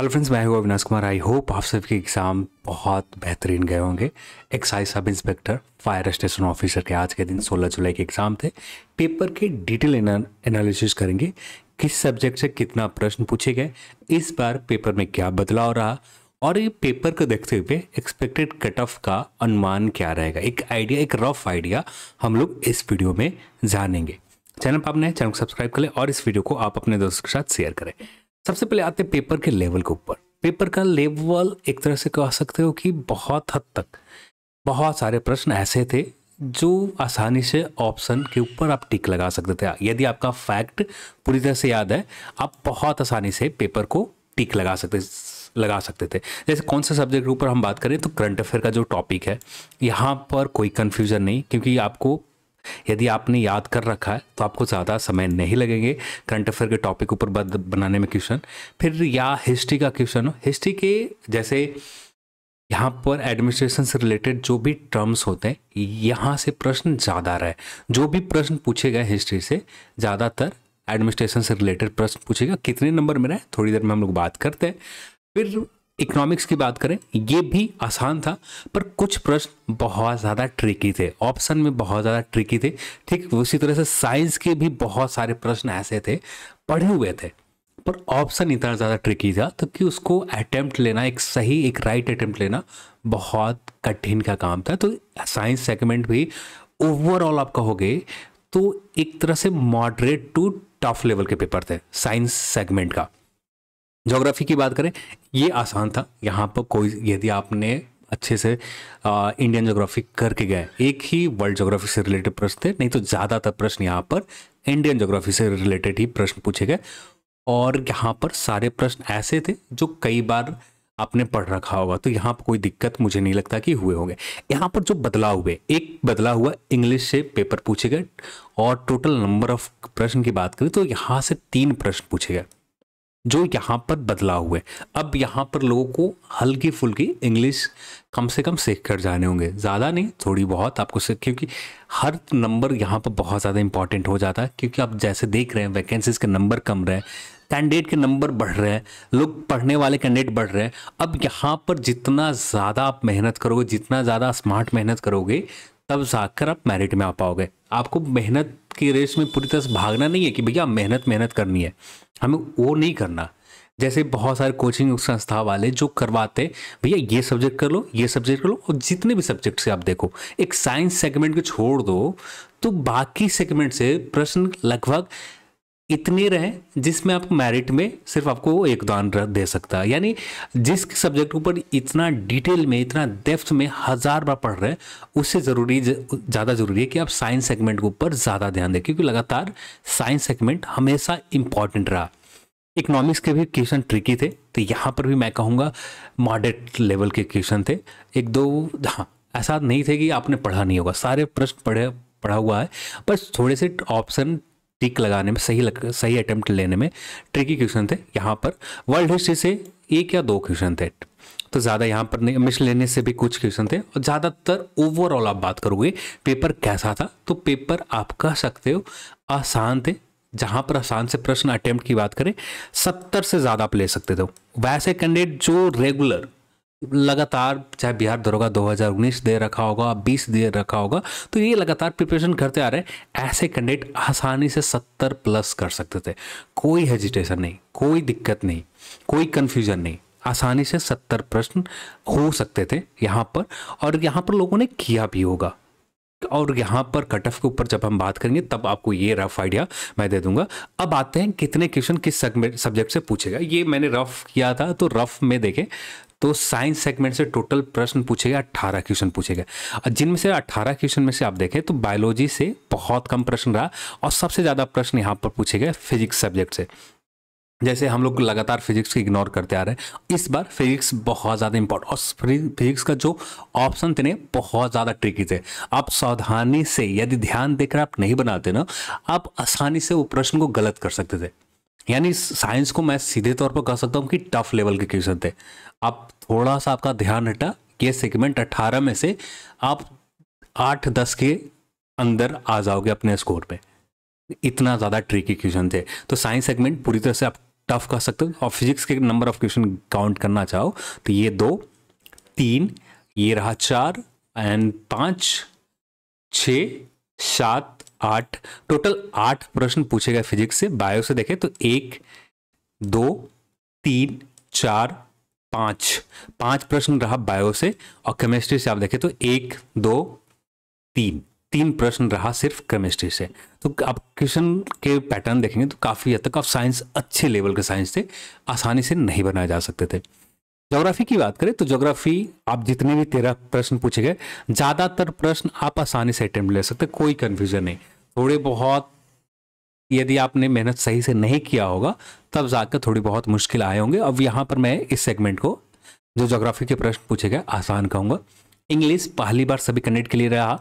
hello friends मैं हूं Avinash Kumar I hope आप सबके एग्ज़ाम बहुत बेहतरीन गए होंगे excise sub inspector fire station officer के आज के दिन 16 जुलाई के एग्ज़ाम थे पेपर के डिटेल एनालिसिस करेंगे किस सब्जेक्ट से कितना प्रश्न पूछे गए इस बार पेपर में क्या बदलाव रहा और ये पेपर को देखते हुए एक्सपेक्टेड कट ऑफ का अनुमान क्या रहेगा एक आइडिया एक रफ आइडिया हम लोग इस वीडियो में जानेंगे चैनल पर आप नए चैनल को सब्सक्राइब करें और इस वीडियो को आप अपने दोस्तों के साथ शेयर करें सबसे पहले आते हैं पेपर के लेवल के ऊपर पेपर का लेवल एक तरह से कह सकते हो कि बहुत हद तक बहुत सारे प्रश्न ऐसे थे जो आसानी से ऑप्शन के ऊपर आप टिक लगा सकते थे यदि आपका फैक्ट पूरी तरह से याद है आप बहुत आसानी से पेपर को टिक लगा सकते लगा सकते थे जैसे कौन से सब्जेक्ट के ऊपर हम बात करें तो करंट अफेयर का जो टॉपिक है यहाँ पर कोई कन्फ्यूज़न नहीं क्योंकि आपको यदि आपने याद कर रखा है तो आपको ज़्यादा समय नहीं लगेंगे करंट अफेयर के टॉपिक ऊपर बनाने में क्वेश्चन फिर या हिस्ट्री का क्वेश्चन हो हिस्ट्री के जैसे यहाँ पर एडमिनिस्ट्रेशन से रिलेटेड जो भी टर्म्स होते हैं यहाँ से प्रश्न ज़्यादा रहे जो भी प्रश्न पूछे गए हिस्ट्री से ज़्यादातर एडमिनिस्ट्रेशन से रिलेटेड प्रश्न पूछेगा कितने नंबर में रहे थोड़ी देर में हम लोग बात करते हैं फिर इकोनॉमिक्स की बात करें ये भी आसान था पर कुछ प्रश्न बहुत ज़्यादा ट्रिकी थे ऑप्शन में बहुत ज़्यादा ट्रिकी थे ठीक उसी तरह से साइंस के भी बहुत सारे प्रश्न ऐसे थे पढ़े हुए थे पर ऑप्शन इतना ज़्यादा ट्रिकी था तो कि उसको अटैम्प्ट लेना एक सही एक राइट अटैम्प्ट लेना बहुत कठिन का काम था तो साइंस सेगमेंट भी ओवरऑल आप कहोगे तो एक तरह से मॉडरेट टू टफ लेवल के पेपर थे साइंस सेगमेंट का जोग्राफ़ी की बात करें ये आसान था यहाँ पर कोई यदि आपने अच्छे से आ, इंडियन जोग्राफी करके गए एक ही वर्ल्ड जोग्राफी से रिलेटेड प्रश्न थे नहीं तो ज़्यादातर प्रश्न यहाँ पर इंडियन जोग्राफी से रिलेटेड ही प्रश्न पूछे गए और यहाँ पर सारे प्रश्न ऐसे थे जो कई बार आपने पढ़ रखा होगा तो यहाँ पर कोई दिक्कत मुझे नहीं लगता कि हुए होंगे यहाँ पर जो बदलाव हुए एक बदलाव हुआ इंग्लिश से पेपर पूछे गए और टोटल नंबर ऑफ प्रश्न की बात करें तो यहाँ से तीन प्रश्न पूछे गए जो यहाँ पर बदलाव हुआ है अब यहाँ पर लोगों को हल्की फुल्की इंग्लिश कम से कम सीख कर जाने होंगे ज़्यादा नहीं थोड़ी बहुत आपको सीख क्योंकि हर नंबर यहाँ पर बहुत ज़्यादा इंपॉर्टेंट हो जाता है क्योंकि आप जैसे देख रहे हैं वैकेंसीज के नंबर कम रहे हैं कैंडिडेट के नंबर बढ़ रहे हैं लोग पढ़ने वाले कैंडिडेट बढ़ रहे हैं अब यहाँ पर जितना ज़्यादा आप मेहनत करोगे जितना ज़्यादा स्मार्ट मेहनत करोगे तब जाकर आप मेरिट में आ पाओगे आपको मेहनत की रेस में पूरी तरह से भागना नहीं है कि भैया मेहनत मेहनत करनी है हमें वो नहीं करना जैसे बहुत सारे कोचिंग संस्था वाले जो करवाते भैया ये सब्जेक्ट कर लो ये सब्जेक्ट कर लो और जितने भी सब्जेक्ट से आप देखो एक साइंस सेगमेंट को छोड़ दो तो बाकी सेगमेंट से प्रश्न लगभग इतने रहें जिसमें आप मेरिट में सिर्फ आपको एक दान दे सकता है यानी जिस सब्जेक्ट ऊपर इतना डिटेल में इतना डेप्थ में हज़ार बार पढ़ रहे हैं उससे ज़रूरी ज़्यादा ज़रूरी है कि आप साइंस सेगमेंट के ऊपर ज़्यादा ध्यान दें क्योंकि लगातार साइंस सेगमेंट हमेशा इंपॉर्टेंट रहा इकोनॉमिक्स के भी क्वेश्चन ट्रिकी थे तो यहाँ पर भी मैं कहूँगा मॉडरेट लेवल के क्वेश्चन थे एक दो हाँ ऐसा नहीं थे कि आपने पढ़ा नहीं होगा सारे प्रश्न पढ़े पढ़ा हुआ है बस थोड़े से ऑप्शन टिक लगाने में सही लग, सही अटेम्प्ट लेने में ट्रिकी क्वेश्चन थे यहाँ पर वर्ल्ड हिस्ट्री से एक या दो क्वेश्चन थे तो ज़्यादा यहाँ पर नहीं मिस लेने से भी कुछ क्वेश्चन थे और ज़्यादातर ओवरऑल आप बात करोगे पेपर कैसा था तो पेपर आप कह सकते हो आसान थे जहाँ पर आसान से प्रश्न अटेम्प्ट की बात करें सत्तर से ज़्यादा आप ले सकते थे वैसे कैंडिडेट जो रेगुलर लगातार चाहे बिहार दरोगा 2019 दे रखा होगा 20 दे रखा होगा तो ये लगातार प्रिपरेशन करते आ रहे ऐसे कैंडिडेट आसानी से 70 प्लस कर सकते थे कोई हेजिटेशन नहीं कोई दिक्कत नहीं कोई कन्फ्यूजन नहीं आसानी से 70 प्रश्न हो सकते थे यहाँ पर और यहाँ पर लोगों ने किया भी होगा और यहाँ पर कट ऑफ के ऊपर जब हम बात करेंगे तब आपको ये रफ आइडिया मैं दे दूंगा अब आते हैं कितने क्वेश्चन किस सब्जेक्ट से पूछेगा ये मैंने रफ किया था तो रफ में देखें तो साइंस सेगमेंट से टोटल प्रश्न पूछेगा अट्ठारह क्वेश्चन पूछेगा और जिनमें से अट्ठारह क्वेश्चन में से आप देखें तो बायोलॉजी से बहुत कम प्रश्न रहा और सबसे ज़्यादा प्रश्न यहाँ पर पूछे गए फिजिक्स सब्जेक्ट से जैसे हम लोग लगातार फिजिक्स को इग्नोर करते आ रहे हैं इस बार फिजिक्स बहुत ज़्यादा इंपॉर्टेंट और फिजिक्स का जो ऑप्शन थे बहुत ज़्यादा ट्रिकी थे आप सावधानी से यदि ध्यान देकर आप नहीं बनाते ना आप आसानी से वो प्रश्न को गलत कर सकते थे यानी साइंस को मैं सीधे तौर पर कह सकता हूँ कि टफ लेवल के क्वेश्चन थे आप थोड़ा सा आपका ध्यान हटा ये सेगमेंट 18 में से आप 8-10 के अंदर आ जाओगे अपने स्कोर पे इतना ज़्यादा ट्रिकी क्वेश्चन थे तो साइंस सेगमेंट पूरी तरह से आप टफ कर सकते हो और फिजिक्स के नंबर ऑफ क्वेश्चन काउंट करना चाहो तो ये दो तीन ये रहा चार एंड पाँच छ सात आठ टोटल आठ प्रश्न पूछेगा फिजिक्स से बायो से देखें तो एक दो तीन चार पांच पांच प्रश्न रहा बायो से और केमिस्ट्री से आप देखें तो एक दो तीन तीन प्रश्न रहा सिर्फ केमिस्ट्री से तो आप क्वेश्चन के पैटर्न देखेंगे तो काफ़ी हद तक आप साइंस अच्छे लेवल के साइंस थे आसानी से नहीं बनाए जा सकते थे ज्योग्राफी की बात करें तो ज्योग्राफी आप जितने भी तेरह प्रश्न पूछे गए ज़्यादातर प्रश्न आप आसानी से अटेम्प्ट ले सकते कोई कन्फ्यूजन नहीं थोड़े बहुत यदि आपने मेहनत सही से नहीं किया होगा तब जाकर थोड़ी बहुत मुश्किल आए होंगे अब यहाँ पर मैं इस सेगमेंट को जो ज्योग्राफी के प्रश्न पूछे गए आसान कहूँगा इंग्लिश पहली बार सभी कैंडिडेट के लिए रहा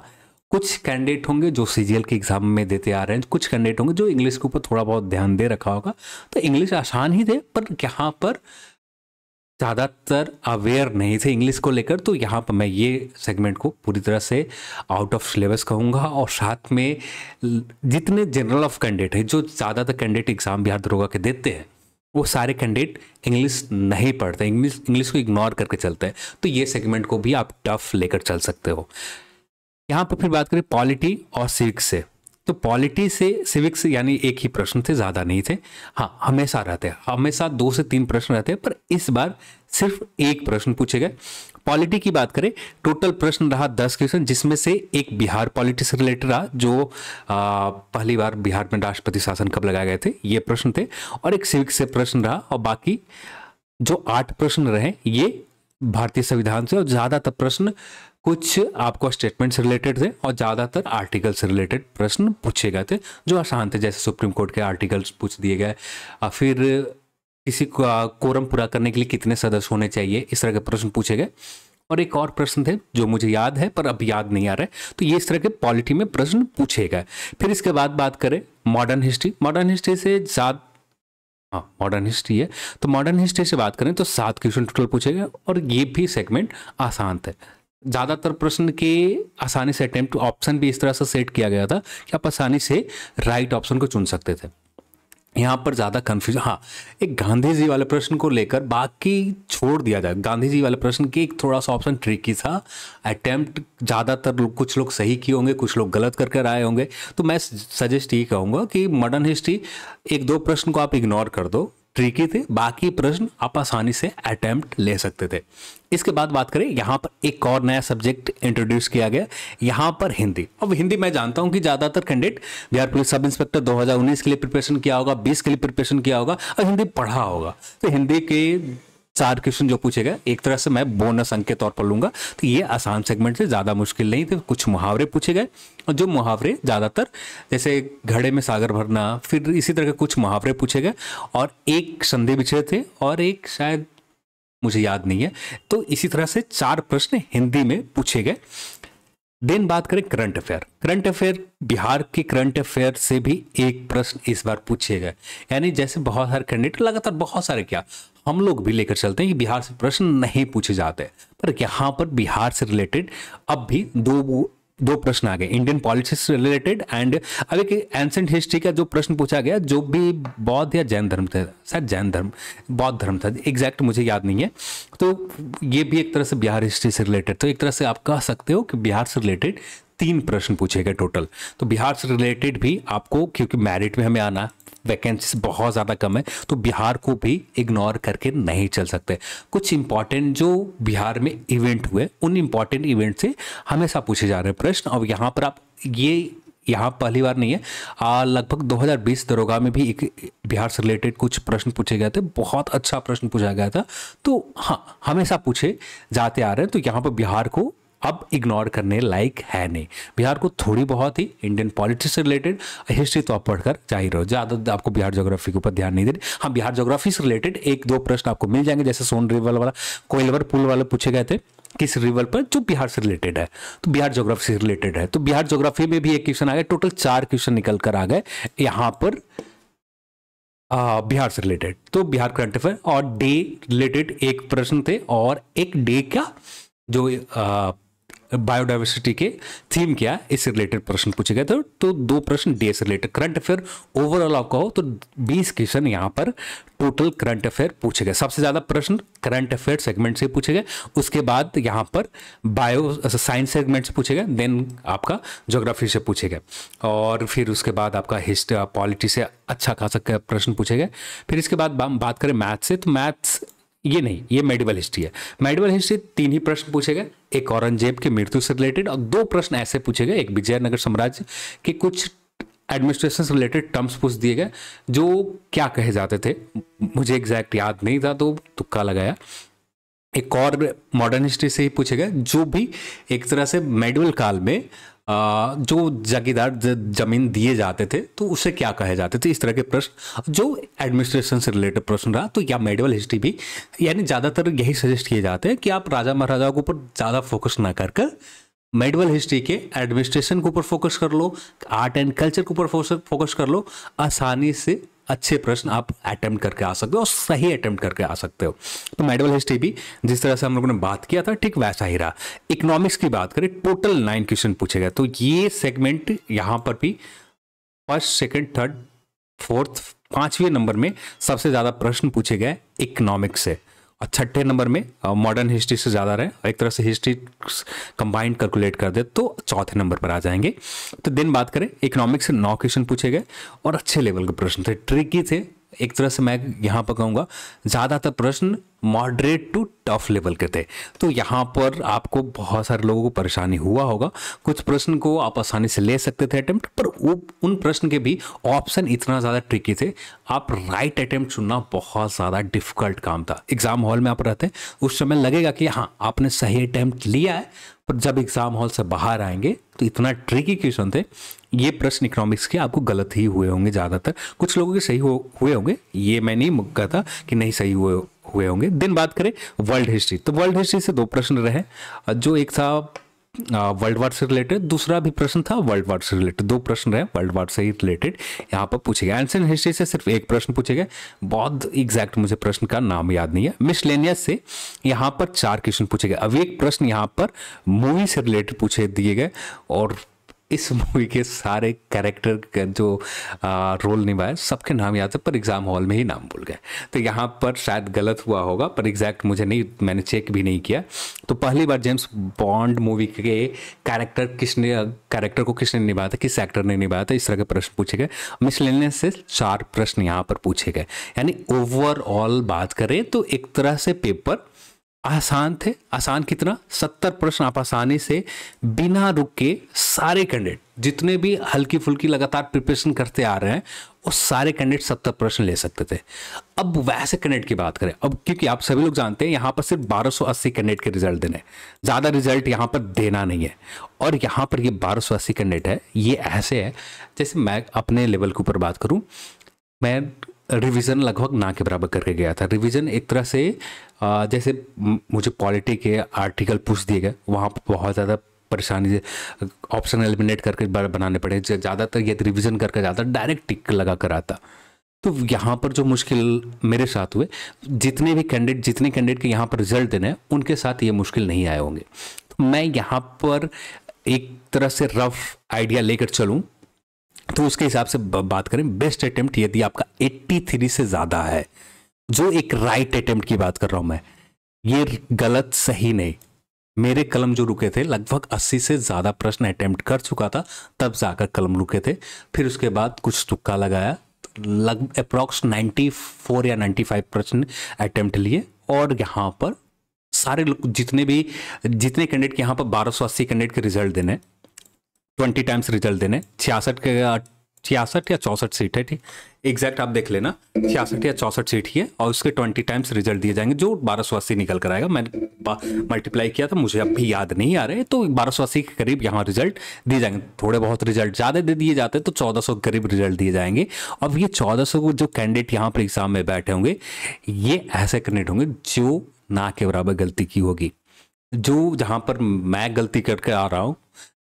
कुछ कैंडिडेट होंगे जो सी के एग्जाम में देते आ रहे हैं कुछ कैंडिडेट होंगे जो इंग्लिश के ऊपर थोड़ा बहुत ध्यान दे रखा होगा तो इंग्लिश आसान ही थे पर यहाँ पर ज़्यादातर अवेयर नहीं थे इंग्लिश को लेकर तो यहाँ पर मैं ये सेगमेंट को पूरी तरह से आउट ऑफ सिलेबस कहूँगा और साथ में जितने जनरल ऑफ कैंडिडेट हैं जो ज़्यादातर कैंडिडेट एग्ज़ाम बिहार दरोगा के देते हैं वो सारे कैंडिडेट इंग्लिश नहीं पढ़ते इंग्लिश इंग्लिश को इग्नोर करके चलते हैं तो ये सेगमेंट को भी आप टफ लेकर चल सकते हो यहाँ पर फिर बात करें पॉलिटी और सिविक्स से तो पॉलिटी से सिविक्स यानी एक ही प्रश्न थे ज़्यादा नहीं थे हाँ हमेशा रहते हैं हमेशा दो से तीन प्रश्न रहते हैं पर इस बार सिर्फ एक प्रश्न पूछे गए पॉलिटी की बात करें टोटल प्रश्न रहा दस क्वेश्चन जिसमें से एक बिहार पॉलिटिक्स रिलेटेड रहा जो आ, पहली बार बिहार में राष्ट्रपति शासन कब लगाए गए थे ये प्रश्न थे और एक सिविक्स से प्रश्न रहा और बाकी जो आठ प्रश्न रहे ये भारतीय संविधान से और ज़्यादातर प्रश्न कुछ आपको स्टेटमेंट से रिलेटेड थे और ज़्यादातर आर्टिकल से रिलेटेड प्रश्न पूछे गए थे जो आसान थे जैसे सुप्रीम कोर्ट के आर्टिकल्स पूछ दिए गए फिर किसी कोरम पूरा करने के लिए कितने सदस्य होने चाहिए इस तरह के प्रश्न पूछे गए और एक और प्रश्न थे जो मुझे याद है पर अब याद नहीं आ रहा है तो ये इस तरह के पॉलिटी में प्रश्न पूछे गए फिर इसके बाद बात करें मॉडर्न हिस्ट्री मॉडर्न हिस्ट्री से सात हाँ मॉडर्न हिस्ट्री है तो मॉडर्न हिस्ट्री से बात करें तो सात क्वेश्चन टोटल पूछे गए और ये भी सेगमेंट आसान थे ज़्यादातर प्रश्न के आसानी से अटैम्प्ट ऑप्शन भी इस तरह से सेट किया गया था कि आप आसानी से राइट ऑप्शन को चुन सकते थे यहाँ पर ज़्यादा कन्फ्यूजन हाँ एक गांधी जी वाले प्रश्न को लेकर बाकी छोड़ दिया जाए गांधी जी वाले प्रश्न की एक थोड़ा सा ऑप्शन ट्रिकी था अटैम्प्ट ज़्यादातर कुछ लोग सही किए होंगे कुछ लोग गलत कर कर आए होंगे तो मैं सजेस्ट यही कहूँगा कि मॉडर्न हिस्ट्री एक दो प्रश्न को आप इग्नोर कर दो ट्रिकी थे बाकी प्रश्न आप आसानी से अटैम्प्ट ले सकते थे इसके बाद बात करें यहाँ पर एक और नया सब्जेक्ट इंट्रोड्यूस किया गया यहाँ पर हिंदी अब हिंदी मैं जानता हूँ कि ज़्यादातर candidate Bihar police sub inspector 2019 के लिए प्रिपरेशन किया होगा 20 के लिए प्रिपरेशन किया होगा और हिंदी पढ़ा होगा तो हिंदी के चार क्वेश्चन जो पूछे गए एक तरह से मैं बोनस अंक के तौर पर लूंगा तो ये आसान सेगमेंट से ज़्यादा मुश्किल नहीं थे कुछ मुहावरे पूछे गए और जो मुहावरे ज़्यादातर जैसे घड़े में सागर भरना फिर इसी तरह के कुछ मुहावरे पूछे गए और एक संधि विषय थे और एक शायद मुझे याद नहीं है तो इसी तरह से चार प्रश्न हिंदी में पूछे गए देन बात करें current affair current affair Bihar के करंट अफेयर से भी एक प्रश्न इस बार पूछे गए यानी जैसे बहुत सारे कैंडिडेट लगातार बहुत सारे क्या हम लोग भी लेकर चलते हैं कि बिहार से प्रश्न नहीं पूछे जाते पर यहाँ पर बिहार से रिलेटेड अब भी दो दो प्रश्न आ गए इंडियन पॉलिटिक्स से रिलेटेड एंड अब एक एंसेंट हिस्ट्री का जो प्रश्न पूछा गया जो भी बौद्ध या जैन धर्म था शायद जैन धर्म बौद्ध धर्म था एग्जैक्ट मुझे याद नहीं है तो ये भी एक तरह से बिहार हिस्ट्री से रिलेटेड तो एक तरह से आप कह सकते हो कि बिहार से रिलेटेड तीन प्रश्न पूछे गए टोटल तो बिहार से रिलेटेड भी आपको क्योंकि मैरिट में हमें आना वैकेंसीज बहुत ज़्यादा कम है तो बिहार को भी इग्नोर करके नहीं चल सकते कुछ इंपॉर्टेंट जो बिहार में इवेंट हुए उन इंपॉर्टेंट इवेंट से हमेशा पूछे जा रहे हैं प्रश्न और यहाँ पर आप ये यहाँ पहली बार नहीं है लगभग 2020 दरोगा में भी एक बिहार से रिलेटेड कुछ प्रश्न पूछे गए थे बहुत अच्छा प्रश्न पूछा गया था तो हाँ हमेशा पूछे जाते आ रहे हैं तो यहाँ पर बिहार को अब इग्नोर करने लायक है नहीं बिहार को थोड़ी बहुत ही इंडियन पॉलिटिक्स से रिलेटेड हिस्ट्री तो आप पढ़कर जा ही रहो ज़्यादा आपको बिहार ज्योग्राफी के ऊपर ध्यान नहीं दे रही हाँ बिहार ज्योग्राफी से रिलेटेड एक दो प्रश्न आपको मिल जाएंगे जैसे सोन रिवर वाला कोयलवर पुल वाले पूछे गए थे किस रिवर पर जो बिहार से रिलेटेड है तो बिहार ज्योग्राफी से रिलेटेड है तो बिहार जोग्राफी में भी एक क्वेश्चन आ गया टोटल चार क्वेश्चन निकल कर आ गए यहाँ पर बिहार से रिलेटेड तो बिहार करंट अफेयर और डे रिलेटेड एक प्रश्न थे और एक डे का जो आ, बायोडाइवर्सिटी के थीम क्या है इससे रिलेटेड प्रश्न पूछे गए थे तो दो प्रश्न डे से रिलेटेड करंट अफेयर ओवरऑल आपका हो तो 20 क्वेश्चन यहाँ पर टोटल करंट अफेयर पूछे गए सबसे ज़्यादा प्रश्न करंट अफेयर सेगमेंट से पूछे गए उसके बाद यहाँ पर बायो साइंस सेगमेंट से पूछे गए देन आपका जोग्राफी से पूछे गए और फिर उसके बाद आपका हिस्ट्री पॉलिटी से अच्छा खासा प्रश्न पूछे गए फिर इसके बाद बात करें मैथ से तो मैथ्स ये नहीं ये मेडिवल हिस्ट्री है मेडिवल हिस्ट्री तीन ही प्रश्न पूछे गए एक औरंगजेब की मृत्यु से रिलेटेड और दो प्रश्न ऐसे पूछे गए एक विजयनगर साम्राज्य के कुछ एडमिनिस्ट्रेशन से रिलेटेड टर्म्स पूछ दिए गए जो क्या कहे जाते थे मुझे एग्जैक्ट याद नहीं था तो तुक्का लगाया एक और मॉडर्न हिस्ट्री से ही पूछे गए जो भी एक तरह से मेडिवल काल में जो जागीदार जमीन दिए जाते थे तो उसे क्या कहे जाते थे इस तरह के प्रश्न जो एडमिनिस्ट्रेशन से रिलेटेड प्रश्न रहा तो या मेडिवल हिस्ट्री भी यानी ज़्यादातर यही सजेस्ट किए जाते हैं कि आप राजा महाराजाओं के ऊपर ज़्यादा फोकस ना कर कर मेडिवल हिस्ट्री के एडमिनिस्ट्रेशन के ऊपर फोकस कर लो आर्ट एंड कल्चर के ऊपर फोकस कर लो आसानी से अच्छे प्रश्न आप अटेम्प्ट करके आ सकते हो और सही अटेम्प्ट करके आ सकते हो तो मेडिवल हिस्ट्री भी जिस तरह से हम लोगों ने बात किया था ठीक वैसा ही रहा इकोनॉमिक्स की बात करें टोटल नाइन क्वेश्चन पूछे गए तो ये सेगमेंट यहाँ पर भी फर्स्ट सेकेंड थर्ड फोर्थ पांचवें नंबर में सबसे ज़्यादा प्रश्न पूछे गए इकोनॉमिक्स से अच्छा, छठे नंबर में मॉडर्न हिस्ट्री से ज़्यादा रहे एक तरह से हिस्ट्री कंबाइंड कैलकुलेट कर दे तो चौथे नंबर पर आ जाएंगे तो दिन बात करें इकोनॉमिक्स से नौ क्वेश्चन पूछे गए और अच्छे लेवल के प्रश्न थे ट्रिकी थे एक तरह से मैं यहाँ पर कहूँगा ज़्यादातर प्रश्न मॉडरेट टू टफ लेवल के थे तो यहाँ पर आपको बहुत सारे लोगों को परेशानी हुआ होगा कुछ प्रश्न को आप आसानी से ले सकते थे अटैम्प्ट पर उन प्रश्न के भी ऑप्शन इतना ज़्यादा ट्रिकी थे आप राइट अटैम्प्ट चुनना बहुत ज़्यादा डिफिकल्ट काम था एग्ज़ाम हॉल में आप रहते हैं उस समय लगेगा कि हाँ आपने सही अटैम्प्ट लिया है पर जब एग्ज़ाम हॉल से बाहर आएंगे तो इतना ट्रिकी क्वेश्चन थे ये प्रश्न इकोनॉमिक्स के आपको गलत ही हुए होंगे ज़्यादातर कुछ लोगों के सही हो हुए होंगे ये मैं नहीं कहता कि नहीं सही हुए हुए होंगे दिन बात करें वर्ल्ड हिस्ट्री तो वर्ल्ड हिस्ट्री से दो प्रश्न रहे जो एक था वर्ल्ड वार से रिलेटेड दूसरा भी प्रश्न था वर्ल्ड वार से रिलेटेड दो प्रश्न रहे वर्ल्ड वार से ही रिलेटेड यहाँ पर पूछे गए एंशियन हिस्ट्री से सिर्फ एक प्रश्न पूछे गए बहुत एग्जैक्ट मुझे प्रश्न का नाम याद नहीं है मिसलेनियस से यहाँ पर चार क्वेश्चन पूछे गए अभी एक प्रश्न यहाँ पर मूवी से रिलेटेड पूछे दिए गए और इस मूवी के सारे कैरेक्टर का जो आ, रोल निभाए सबके नाम याद है पर एग्ज़ाम हॉल में ही नाम भूल गए तो यहाँ पर शायद गलत हुआ होगा पर एग्जैक्ट मुझे नहीं मैंने चेक भी नहीं किया तो पहली बार जेम्स बॉन्ड मूवी के कैरेक्टर किसने कैरेक्टर को किसने निभाया था किस एक्टर ने निभाया था इस तरह के प्रश्न पूछे गए मिसलेनियस से चार प्रश्न यहाँ पर पूछे गए यानी ओवरऑल बात करें तो एक तरह से पेपर आसान थे आसान कितना सत्तर प्रश्न आप आसानी से बिना रुक के सारे कैंडिडेट जितने भी हल्की फुल्की लगातार प्रिपरेशन करते आ रहे हैं वो सारे कैंडिडेट सत्तर प्रश्न ले सकते थे अब वैसे कैंडिडेट की बात करें अब क्योंकि आप सभी लोग जानते हैं यहाँ पर सिर्फ बारह सौ अस्सी कैंडिडेट के रिजल्ट देने ज़्यादा रिजल्ट यहाँ पर देना नहीं है और यहाँ पर ये अस्सी कैंडिडेट है ये ऐसे है जैसे मैं अपने लेवल के ऊपर बात करूँ मैं रिवीजन लगभग ना के बराबर करके गया था रिवीजन एक तरह से जैसे मुझे पॉलिटी के आर्टिकल पूछ दिए गए वहाँ पर बहुत ज़्यादा परेशानी ऑप्शन एलिमिनेट करके बनाने पड़े ज़्यादातर यदि रिविज़न करके जाता डायरेक्ट टिक लगा कर आता तो यहाँ पर जो मुश्किल मेरे साथ हुए जितने भी कैंडिडेट जितने कैंडिडेट के यहाँ पर रिजल्ट देने हैं उनके साथ ये मुश्किल नहीं आए होंगे तो मैं यहाँ पर एक तरह से रफ आइडिया लेकर चलूँ तो उसके हिसाब से बात करें बेस्ट अटेम्प्ट यदि आपका 83 से ज़्यादा है जो एक राइट अटेम्प्ट की बात कर रहा हूं मैं ये गलत सही नहीं मेरे कलम जो रुके थे लगभग 80 से ज़्यादा प्रश्न अटेम्प्ट कर चुका था तब जाकर कलम रुके थे फिर उसके बाद कुछ तुक्का लगाया लग अप्रॉक्स 94 या 95 प्रश्न अटेम्प्ट लिए और यहाँ पर सारे जितने भी जितने कैंडिडेट यहाँ पर बारह अस्सी कैंडिडेट के रिजल्ट देने ट्वेंटी टाइम्स रिजल्ट देने छियासठ के छियासठ या चौंसठ सीट है ठीक एग्जैक्ट आप देख लेना छियासठ या चौंसठ सीट ही है और उसके ट्वेंटी टाइम्स रिजल्ट दिए जाएंगे जो बारह सौ अस्सी निकल कर आएगा मैंने मल्टीप्लाई किया था मुझे अब भी याद नहीं आ रहे तो बारह सौ अस्सी के करीब यहाँ रिजल्ट दिए जाएंगे थोड़े बहुत रिजल्ट ज़्यादा दे दिए जाते हैं तो चौदह सौ करीब रिजल्ट दिए जाएंगे अब ये चौदह सौ जो कैंडिडेट यहाँ पर एग्जाम में बैठे होंगे ये ऐसे कैंडिडेट होंगे जो ना के बराबर गलती की होगी जो जहाँ पर मैं गलती करके आ रहा हूँ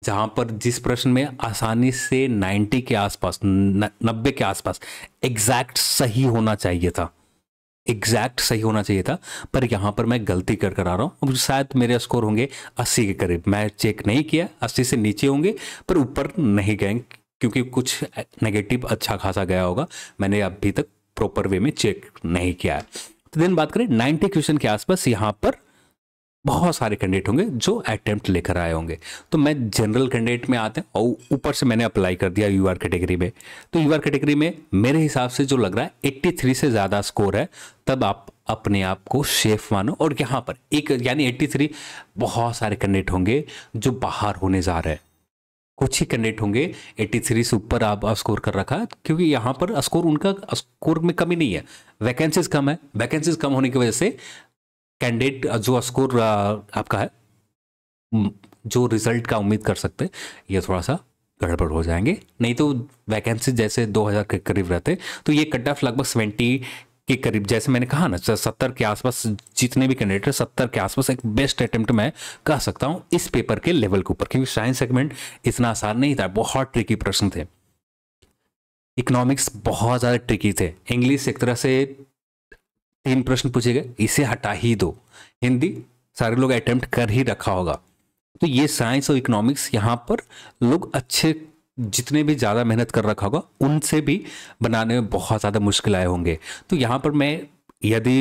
जहाँ पर जिस प्रश्न में आसानी से 90 के आसपास 90 के आसपास एग्जैक्ट सही होना चाहिए था एग्जैक्ट सही होना चाहिए था पर यहाँ पर मैं गलती कर कर आ रहा हूँ शायद मेरे स्कोर होंगे 80 के करीब मैं चेक नहीं किया 80 से नीचे होंगे पर ऊपर नहीं गए क्योंकि कुछ नेगेटिव अच्छा खासा गया होगा मैंने अभी तक प्रॉपर वे में चेक नहीं किया है तो दिन बात करें 90 क्वेश्चन के आसपास यहाँ पर बहुत सारे कैंडिडेट होंगे जो अटैम्प्ट लेकर आए होंगे तो मैं जनरल कैंडिडेट में आते हैं और ऊपर से मैंने अप्लाई कर दिया यू कैटेगरी में तो यू कैटेगरी में मेरे हिसाब से जो लग रहा है 83 से ज़्यादा स्कोर है तब आप अपने आप को सेफ मानो और यहाँ पर एक यानी 83 बहुत सारे कैंडिडेट होंगे जो बाहर होने जा रहे हैं कुछ ही कैंडिडेट होंगे 83 से ऊपर आप स्कोर कर रखा है क्योंकि यहाँ पर स्कोर उनका स्कोर में कमी नहीं है वैकेंसीज कम है वैकेंसीज कम होने की वजह से कैंडिडेट uh, जो स्कोर uh, आपका है जो रिजल्ट का उम्मीद कर सकते हैं ये थोड़ा सा गड़बड़ हो जाएंगे नहीं तो वैकेंसी जैसे 2000 के करीब रहते तो ये कट ऑफ लगभग सेवेंटी के करीब जैसे मैंने कहा ना सत्तर के आसपास जितने भी कैंडिडेट हैं सत्तर के आसपास एक बेस्ट अटेम्प्ट मैं कह सकता हूँ इस पेपर के लेवल के ऊपर क्योंकि साइंस सेगमेंट इतना आसान नहीं था बहुत ट्रिकी प्रश्न थे इकोनॉमिक्स बहुत ज़्यादा ट्रिकी थे इंग्लिश एक तरह से तीन प्रश्न पूछे गए इसे हटा ही दो हिंदी सारे लोग अटेम्प्ट कर ही रखा होगा तो ये साइंस और इकोनॉमिक्स यहाँ पर लोग अच्छे जितने भी ज़्यादा मेहनत कर रखा होगा उनसे भी बनाने में बहुत ज़्यादा मुश्किल आए होंगे तो यहाँ पर मैं यदि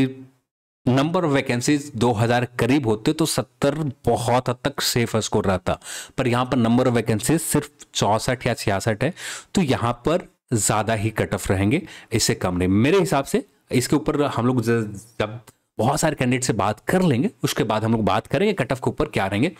नंबर ऑफ वैकेंसीज 2000 करीब होते तो 70 बहुत हद तक सेफ स्कोर रहता पर यहाँ पर नंबर ऑफ वैकेंसीज सिर्फ चौंसठ या छियासठ है तो यहाँ पर ज़्यादा ही कट ऑफ रहेंगे इससे कम नहीं मेरे हिसाब से इसके ऊपर हम लोग जब बहुत सारे कैंडिडेट से बात कर लेंगे उसके बाद हम लोग बात करेंगे कट ऑफ के ऊपर क्या रहेंगे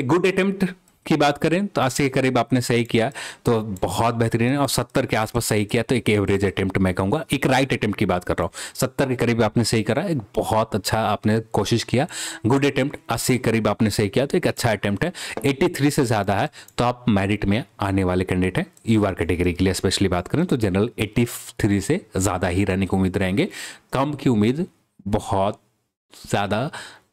ए गुड अटेम्प्ट की बात करें तो अस्सी के करीब आपने सही किया तो बहुत बेहतरीन है और सत्तर के आसपास सही किया तो एक एवरेज अटेम्प्ट मैं कहूँगा एक राइट अटेम्प्ट की बात कर रहा हूँ सत्तर के करीब आपने सही करा एक बहुत अच्छा आपने कोशिश किया गुड अटेम्प्ट अस्सी के करीब आपने सही किया तो एक अच्छा अटेम्प्ट है एट्टी से ज़्यादा है तो आप मेरिट में आने वाले कैंडिडेट हैं यू आर कैटेगरी के लिए स्पेशली बात करें तो जनरल एट्टी से ज़्यादा ही रहने की उम्मीद रहेंगे कम की उम्मीद बहुत ज़्यादा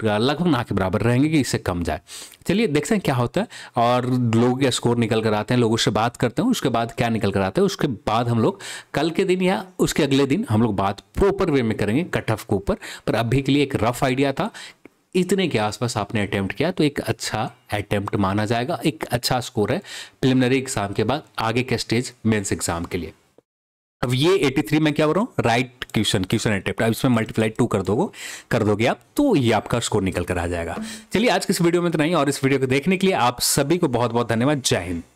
लगभग ना के बराबर रहेंगे कि इससे कम जाए चलिए देखते हैं क्या होता है और लोगों के स्कोर निकल कर आते हैं लोगों से बात करते हैं उसके बाद क्या निकल कर आते हैं उसके बाद हम लोग कल के दिन या उसके अगले दिन हम लोग बात प्रॉपर वे में करेंगे कट ऑफ के ऊपर पर अभी के लिए एक रफ आइडिया था इतने के आसपास आपने अटैम्प्ट किया तो एक अच्छा अटैम्प्ट माना जाएगा एक अच्छा स्कोर है प्रिलिमिनरी एग्जाम के बाद आगे के स्टेज मेन्स एग्जाम के लिए अब ये 83 में क्या बोल रहा हूँ राइट क्वेश्चन क्वेश्चन अब इसमें मल्टीप्लाई टू कर दोगे कर दोगे आप तो ये आपका स्कोर निकल कर आ जाएगा चलिए आज के इस वीडियो में तो नहीं और इस वीडियो को देखने के लिए आप सभी को बहुत बहुत धन्यवाद जय हिंद